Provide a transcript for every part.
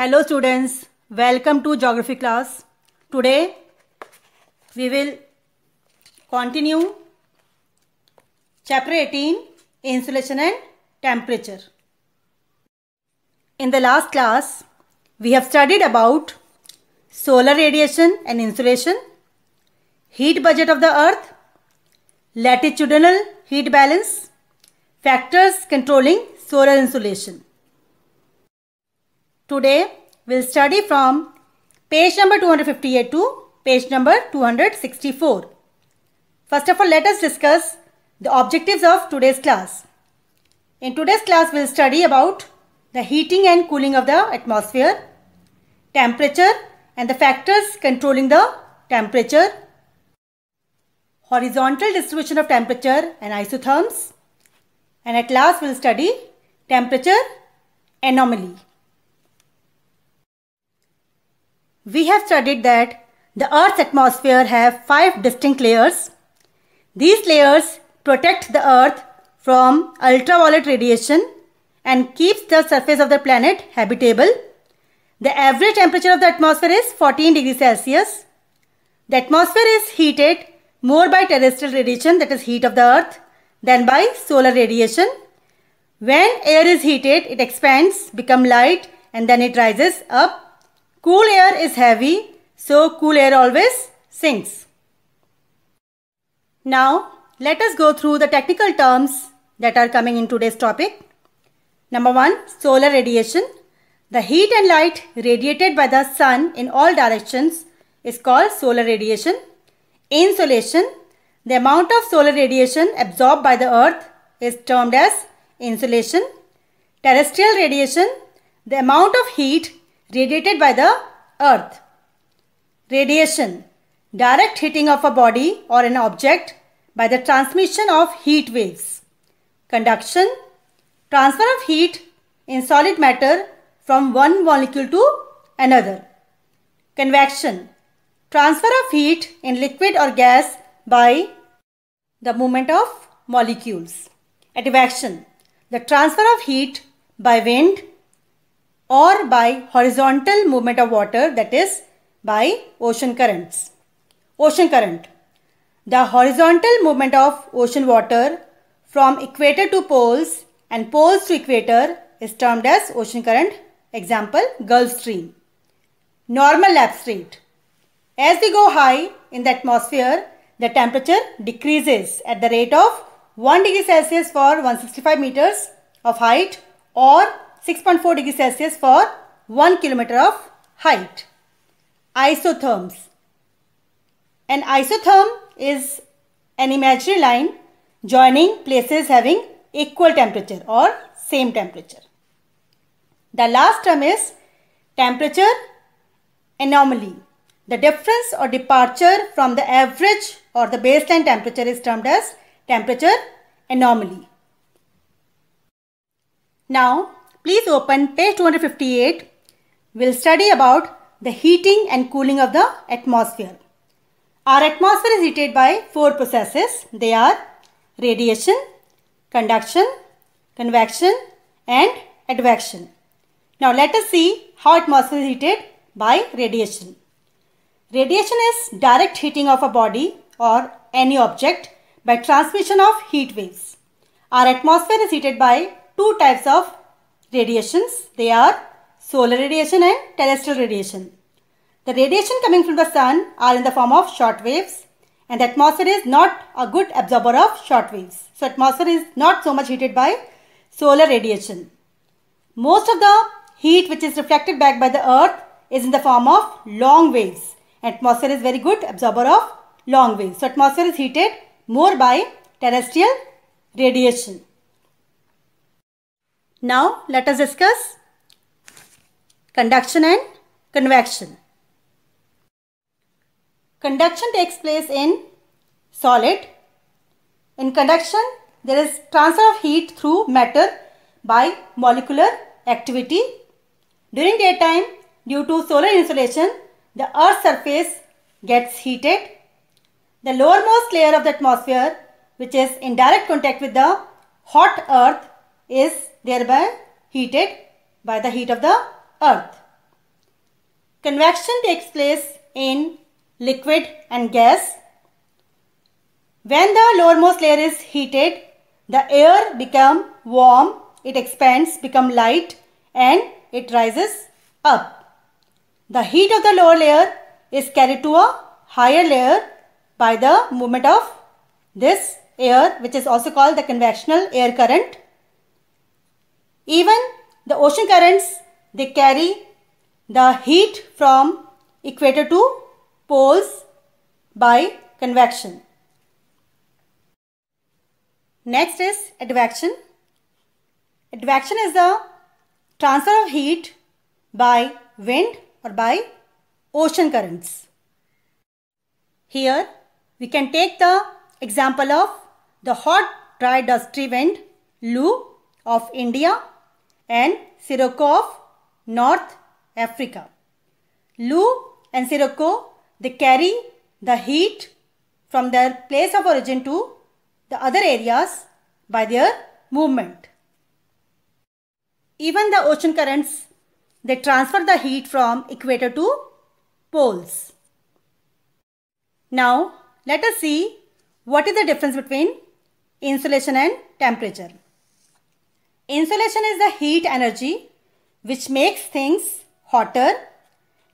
Hello students, welcome to geography class. Today we will continue chapter 18 insulation and temperature. In the last class we have studied about solar radiation and insulation, heat budget of the earth, latitudinal heat balance, factors controlling solar insulation. Today we'll study from page number 258 to page number 264. First of all, let us discuss the objectives of today's class. In today's class, we'll study about the heating and cooling of the atmosphere, temperature and the factors controlling the temperature, horizontal distribution of temperature and isotherms, and at last we'll study temperature anomaly. We have studied that the Earth's atmosphere have five distinct layers. These layers protect the Earth from ultraviolet radiation and keeps the surface of the planet habitable. The average temperature of the atmosphere is 14 degrees Celsius. The atmosphere is heated more by terrestrial radiation that is heat of the earth than by solar radiation. When air is heated, it expands, become light and then it rises up Cool air is heavy, so cool air always sinks. Now, let us go through the technical terms that are coming in today's topic. Number 1. Solar radiation. The heat and light radiated by the sun in all directions is called solar radiation. Insolation. The amount of solar radiation absorbed by the earth is termed as insolation. Terrestrial radiation. The amount of heat radiated by the earth. Radiation direct heating of a body or an object by the transmission of heat waves. Conduction transfer of heat in solid matter from one molecule to another. Convection transfer of heat in liquid or gas by the movement of molecules. Advection the transfer of heat by wind or by horizontal movement of water that is by ocean currents. Ocean current. The horizontal movement of ocean water from equator to poles and poles to equator is termed as ocean current. Example Gulf Stream. Normal lapse rate. As we go high in the atmosphere, the temperature decreases at the rate of 1 degree Celsius for 165 meters of height or 6.4 degrees Celsius for 1 kilometer of height. Isotherms. An isotherm is an imaginary line joining places having equal temperature or same temperature. The last term is temperature anomaly. The difference or departure from the average or the baseline temperature is termed as temperature anomaly. Now Please open page 258. We'll study about the heating and cooling of the atmosphere. Our atmosphere is heated by four processes. They are radiation, conduction, convection and advection. Now let us see how atmosphere is heated by radiation. Radiation is direct heating of a body or any object by transmission of heat waves. Our atmosphere is heated by two types of radiations. They are solar radiation and terrestrial radiation. The radiation coming from the sun are in the form of short waves and the atmosphere is not a good absorber of short waves. So atmosphere is not so much heated by solar radiation. Most of the heat which is reflected back by the earth is in the form of long waves. Atmosphere is very good absorber of long waves. So atmosphere is heated more by terrestrial radiation. Now let us discuss conduction and convection. Conduction takes place in solid. In conduction, there is transfer of heat through matter by molecular activity. During daytime, due to solar insulation, the earth's surface gets heated. The lowermost layer of the atmosphere, which is in direct contact with the hot earth, is thereby heated by the heat of the earth. Convection takes place in liquid and gas. When the lowermost layer is heated, the air becomes warm, it expands, becomes light and it rises up. The heat of the lower layer is carried to a higher layer by the movement of this air which is also called the convectional air current even the ocean currents, they carry the heat from equator to poles by convection. Next is advection. Advection is the transfer of heat by wind or by ocean currents. Here we can take the example of the hot dry dusty wind Lu of India and Sirocco of North Africa. Loo and Sirocco, they carry the heat from their place of origin to the other areas by their movement. Even the ocean currents, they transfer the heat from equator to poles. Now, let us see what is the difference between insulation and temperature. Insulation is the heat energy which makes things hotter.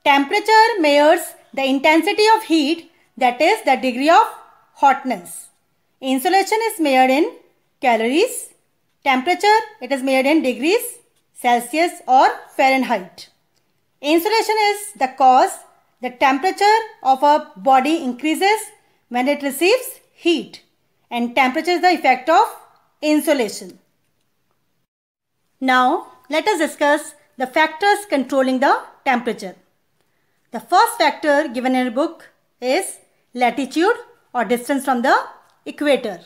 Temperature measures the intensity of heat that is the degree of hotness. Insulation is measured in calories. Temperature it is measured in degrees Celsius or Fahrenheit. Insulation is the cause the temperature of a body increases when it receives heat and temperature is the effect of insulation. Now, let us discuss the factors controlling the temperature. The first factor given in a book is latitude or distance from the equator.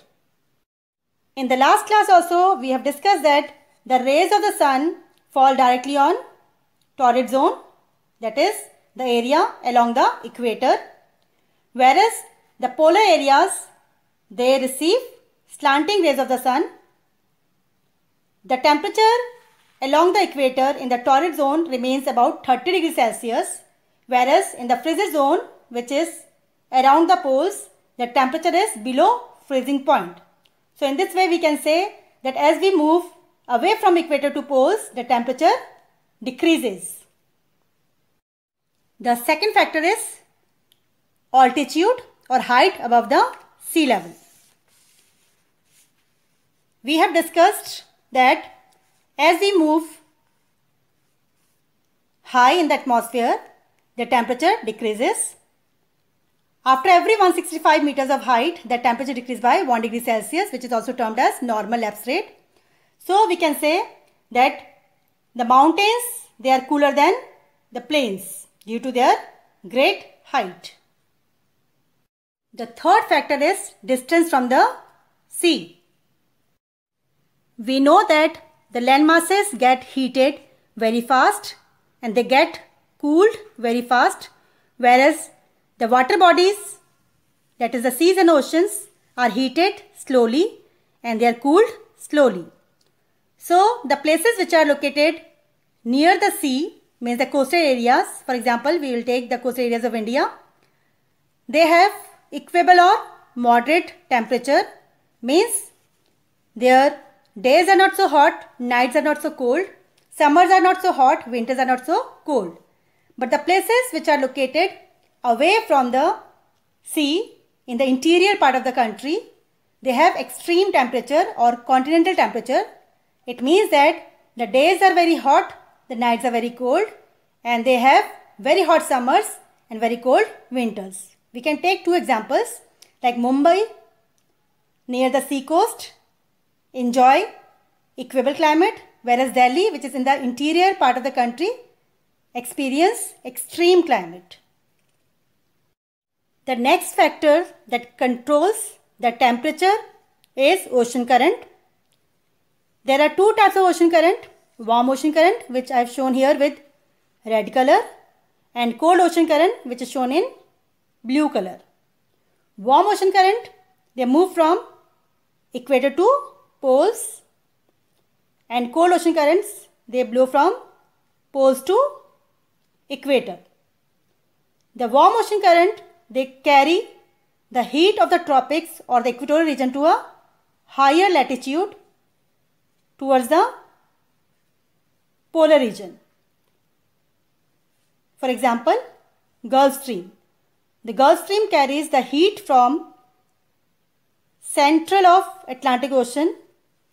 In the last class also, we have discussed that the rays of the sun fall directly on torrid zone, that is the area along the equator, whereas the polar areas, they receive slanting rays of the sun the temperature along the equator in the torrid zone remains about 30 degrees Celsius, whereas in the freezing zone, which is around the poles, the temperature is below freezing point. So in this way, we can say that as we move away from equator to poles, the temperature decreases. The second factor is altitude or height above the sea level. We have discussed that as we move high in the atmosphere, the temperature decreases. After every 165 meters of height, the temperature decreases by 1 degree Celsius, which is also termed as normal lapse rate. So we can say that the mountains, they are cooler than the plains due to their great height. The third factor is distance from the sea we know that the land masses get heated very fast and they get cooled very fast whereas the water bodies that is the seas and oceans are heated slowly and they are cooled slowly. So the places which are located near the sea means the coastal areas for example we will take the coastal areas of India they have equable or moderate temperature means their Days are not so hot, nights are not so cold. Summers are not so hot, winters are not so cold. But the places which are located away from the sea, in the interior part of the country, they have extreme temperature or continental temperature. It means that the days are very hot, the nights are very cold and they have very hot summers and very cold winters. We can take two examples like Mumbai near the sea coast enjoy equable climate whereas Delhi which is in the interior part of the country experience extreme climate. The next factor that controls the temperature is ocean current. There are two types of ocean current. Warm ocean current which I have shown here with red color and cold ocean current which is shown in blue color. Warm ocean current they move from equator to poles and cold ocean currents they blow from poles to equator. The warm ocean current they carry the heat of the tropics or the equatorial region to a higher latitude towards the polar region. For example, Gulf Stream. The Gulf Stream carries the heat from central of Atlantic Ocean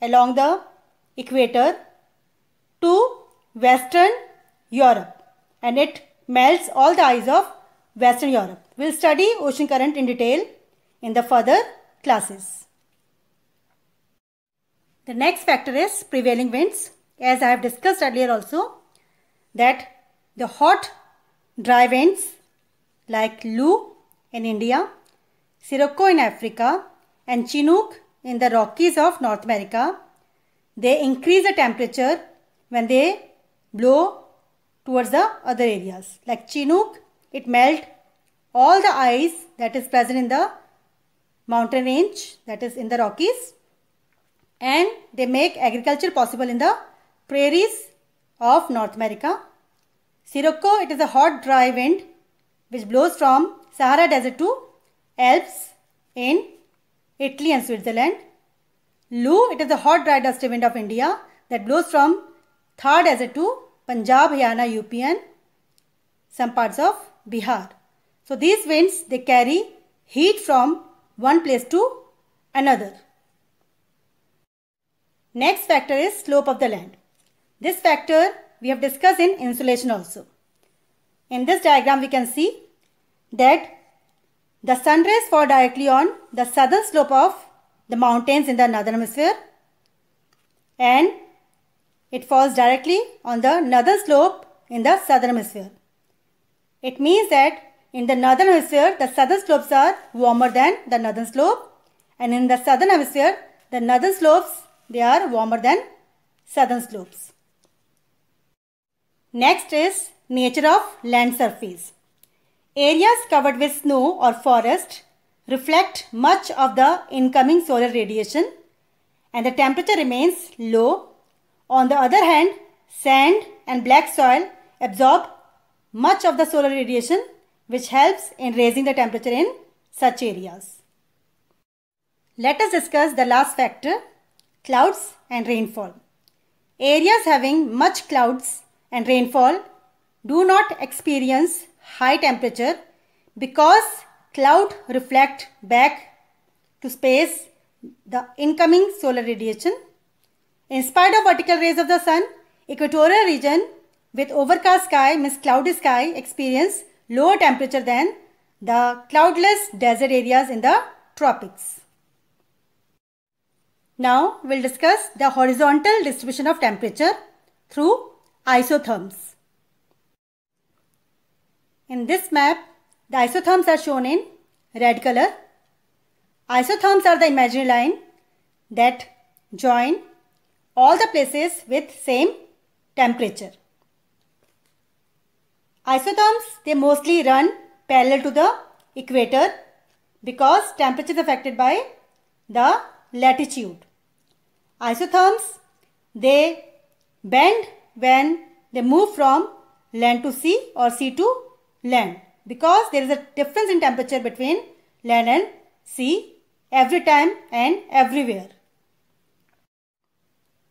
along the equator to Western Europe and it melts all the ice of Western Europe. We'll study ocean current in detail in the further classes. The next factor is prevailing winds. As I have discussed earlier also that the hot dry winds like Lu in India, Sirocco in Africa and Chinook in the Rockies of North America. They increase the temperature when they blow towards the other areas. Like Chinook, it melt all the ice that is present in the mountain range that is in the Rockies and they make agriculture possible in the prairies of North America. Sirocco, it is a hot dry wind which blows from Sahara Desert to Alps in Italy and Switzerland. Loo, it is the hot dry dust event of India that blows from Thar desert to Punjab, Haryana, UP and some parts of Bihar. So these winds, they carry heat from one place to another. Next factor is slope of the land. This factor we have discussed in insulation also. In this diagram we can see that the sun rays fall directly on the southern slope of the mountains in the northern hemisphere and it falls directly on the northern slope in the southern hemisphere. It means that in the northern hemisphere, the southern slopes are warmer than the northern slope and in the southern hemisphere, the northern slopes, they are warmer than southern slopes. Next is nature of land surface. Areas covered with snow or forest reflect much of the incoming solar radiation and the temperature remains low. On the other hand, sand and black soil absorb much of the solar radiation which helps in raising the temperature in such areas. Let us discuss the last factor, clouds and rainfall. Areas having much clouds and rainfall do not experience high temperature because cloud reflect back to space the incoming solar radiation. In spite of vertical rays of the sun, equatorial region with overcast sky means cloudy sky experience lower temperature than the cloudless desert areas in the tropics. Now we'll discuss the horizontal distribution of temperature through isotherms. In this map, the isotherms are shown in red color. Isotherms are the imaginary line that join all the places with same temperature. Isotherms, they mostly run parallel to the equator because temperature is affected by the latitude. Isotherms, they bend when they move from land to sea or sea to land because there is a difference in temperature between land and sea every time and everywhere.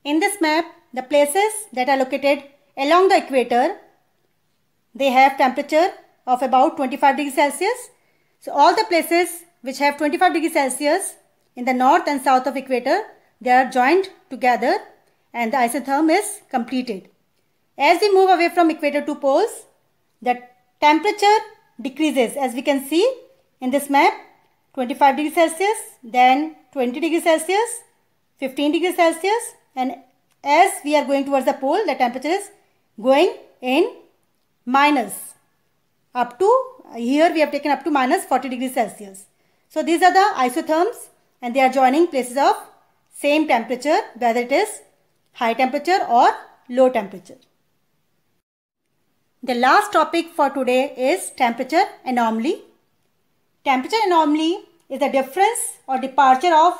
In this map, the places that are located along the equator, they have temperature of about 25 degrees Celsius. So all the places which have 25 degrees Celsius in the north and south of equator, they are joined together and the isotherm is completed. As we move away from equator to poles, that temperature decreases as we can see in this map 25 degrees Celsius then 20 degrees Celsius 15 degrees Celsius and as we are going towards the pole the temperature is going in minus up to here we have taken up to minus 40 degrees Celsius. So these are the isotherms and they are joining places of same temperature whether it is high temperature or low temperature. The last topic for today is temperature anomaly. Temperature anomaly is the difference or departure of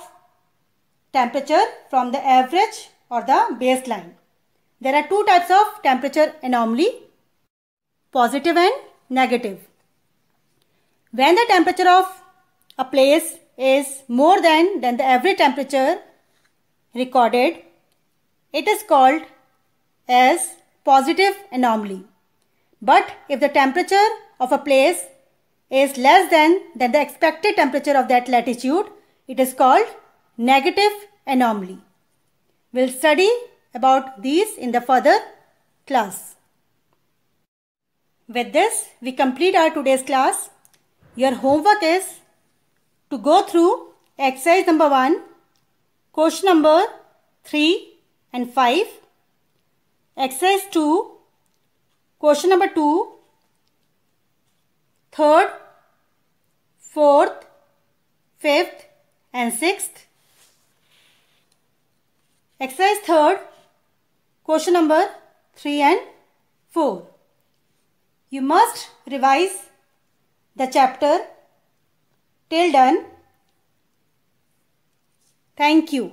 temperature from the average or the baseline. There are two types of temperature anomaly, positive and negative. When the temperature of a place is more than, than the average temperature recorded, it is called as positive anomaly. But if the temperature of a place is less than, than the expected temperature of that latitude, it is called negative anomaly. We'll study about these in the further class. With this, we complete our today's class. Your homework is to go through exercise number 1, question number 3 and 5, exercise 2, Question number 2. Third, fourth, fifth and sixth. Exercise third. Question number 3 and 4. You must revise the chapter till done. Thank you.